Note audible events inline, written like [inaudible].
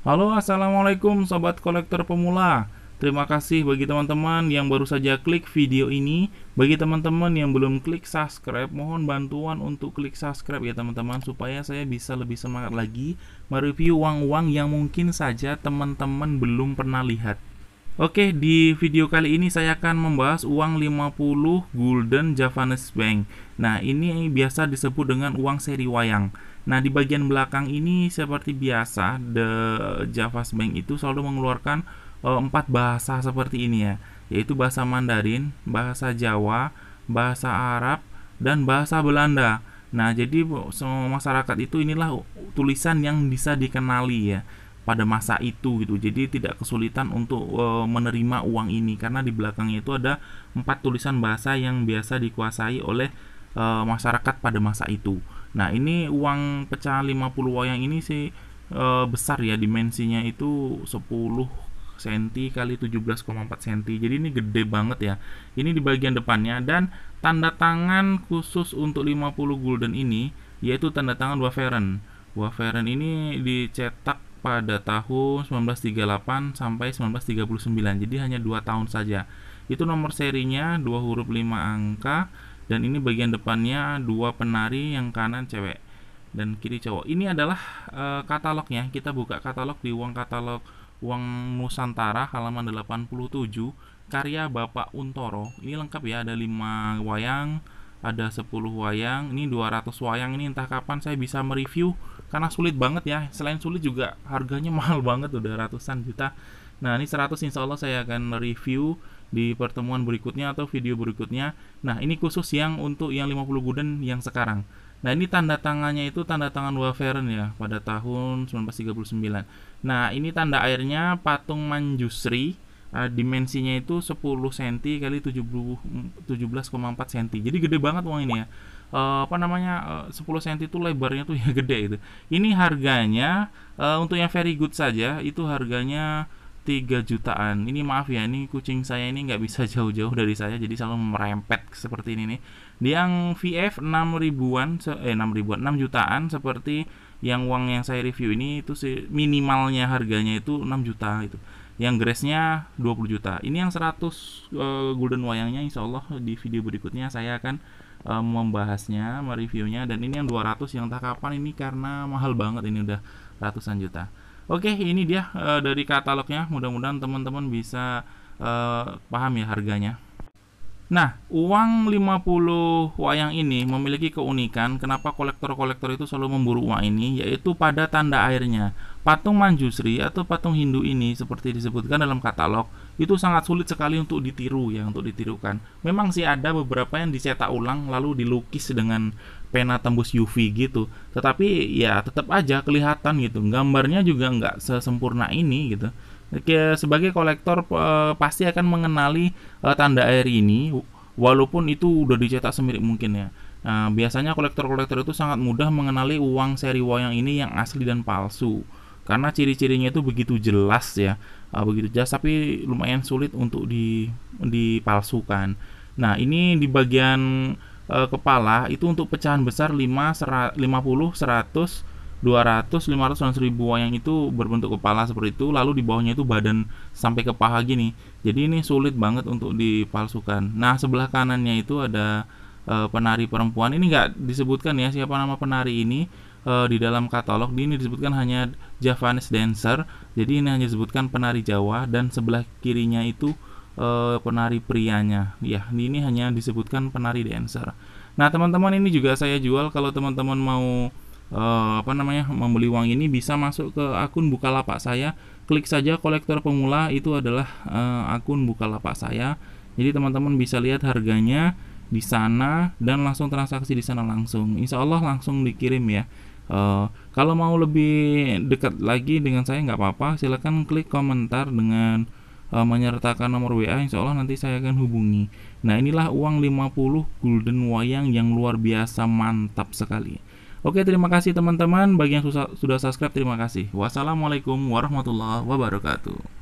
Halo assalamualaikum sobat kolektor pemula Terima kasih bagi teman-teman yang baru saja klik video ini Bagi teman-teman yang belum klik subscribe Mohon bantuan untuk klik subscribe ya teman-teman Supaya saya bisa lebih semangat lagi Mereview uang-uang yang mungkin saja teman-teman belum pernah lihat Oke, di video kali ini saya akan membahas uang 50 Gulden Javanese Bank. Nah, ini biasa disebut dengan uang seri wayang. Nah, di bagian belakang ini seperti biasa The Javanese Bank itu selalu mengeluarkan eh, empat uh, bahasa seperti ini ya, yaitu bahasa Mandarin, bahasa Jawa, bahasa Arab, dan bahasa Belanda. Nah, jadi eh, semua masyarakat itu inilah tulisan yang bisa dikenali ya pada masa itu gitu. Jadi tidak kesulitan untuk e, menerima uang ini karena di belakangnya itu ada empat tulisan bahasa yang biasa dikuasai oleh e, masyarakat pada masa itu. Nah, ini uang pecah 50 wayang ini sih e, besar ya dimensinya itu 10 cm kali 17,4 cm. Jadi ini gede banget ya. Ini di bagian depannya dan tanda tangan khusus untuk 50 gulden ini yaitu tanda tangan Waveren. Waveren ini dicetak pada tahun 1938 sampai 1939 jadi hanya dua tahun saja itu nomor serinya dua huruf lima angka dan ini bagian depannya dua penari yang kanan cewek dan kiri cowok ini adalah e, katalognya kita buka katalog di uang katalog uang Nusantara halaman 87 karya Bapak Untoro ini lengkap ya ada lima wayang ada 10 wayang ini 200 wayang ini entah kapan saya bisa mereview karena sulit banget ya selain sulit juga harganya [laughs] mahal banget udah ratusan juta nah ini 100 insya Allah saya akan mereview di pertemuan berikutnya atau video berikutnya nah ini khusus yang untuk yang 50 guden yang sekarang Nah ini tanda tangannya itu tanda tangan Waveren ya pada tahun 1939. Nah ini tanda airnya patung Manjusri Eh, dimensinya itu 10 cm kali koma 17,4 cm. Jadi gede banget uang ini ya. Uh, apa namanya uh, 10 cm itu lebarnya tuh [laughs] ya gede itu. Ini harganya uh, untuk yang very good saja itu harganya 3 jutaan ini maaf ya ini kucing saya ini nggak bisa [laughs] jauh-jauh dari saya jadi selalu merempet seperti ini nih yang VF 6 ribuan eh 6 ribuan 6 jutaan seperti yang uang yang saya review ini itu sih minimalnya harganya itu 6 juta itu yang grace-nya 20 juta. Ini yang 100 uh, eh, golden wayangnya insya Allah di video berikutnya saya akan uh, membahasnya, mereviewnya dan ini yang 200 yang tak kapan ini karena mahal banget ini udah ratusan juta. Oke, ini dia uh, dari katalognya. Mudah-mudahan teman-teman bisa uh, paham ya harganya. Nah, uang 50 wayang ini memiliki keunikan kenapa kolektor-kolektor itu selalu memburu uang ini, yaitu pada tanda airnya. Patung Manjusri atau patung Hindu ini seperti disebutkan dalam katalog, itu sangat sulit sekali untuk ditiru ya, untuk ditirukan. Memang sih ada beberapa yang dicetak ulang lalu dilukis dengan pena tembus UV gitu. Tetapi ya tetap aja kelihatan gitu. Gambarnya juga nggak sesempurna ini gitu sebagai kolektor uh, pasti akan mengenali uh, tanda air ini walaupun itu udah dicetak semirip mungkin ya. Nah, biasanya kolektor-kolektor itu sangat mudah mengenali uang seri wayang ini yang asli dan palsu karena ciri-cirinya itu begitu jelas ya. Uh, begitu jelas tapi lumayan sulit untuk di dipalsukan. Nah, ini di bagian uh, kepala itu untuk pecahan besar 5 50 100 200, 500, 600 ribu wayang itu berbentuk kepala seperti itu lalu di bawahnya itu badan sampai ke paha gini jadi ini sulit banget untuk dipalsukan nah sebelah kanannya itu ada e, penari perempuan ini nggak disebutkan ya siapa nama penari ini e, di dalam katalog ini disebutkan hanya Javanese dancer jadi ini hanya disebutkan penari Jawa dan sebelah kirinya itu e, penari prianya ya ini hanya disebutkan penari dancer nah teman-teman ini juga saya jual kalau teman-teman mau uh, apa namanya membeli uang ini bisa masuk ke akun Bukalapak saya. Klik saja kolektor pemula itu adalah uh, akun Bukalapak saya. Jadi teman-teman bisa lihat harganya di sana dan langsung transaksi di sana langsung. Insya Allah langsung dikirim ya. Uh, kalau mau lebih dekat lagi dengan saya nggak apa-apa, silahkan klik komentar dengan menyertakan nomor WA insya Allah nanti saya akan hubungi nah inilah uang 50 gulden wayang yang luar biasa mantap sekali Oke, terima kasih teman-teman. Bagi yang sudah subscribe, terima kasih. Wassalamualaikum warahmatullahi wabarakatuh.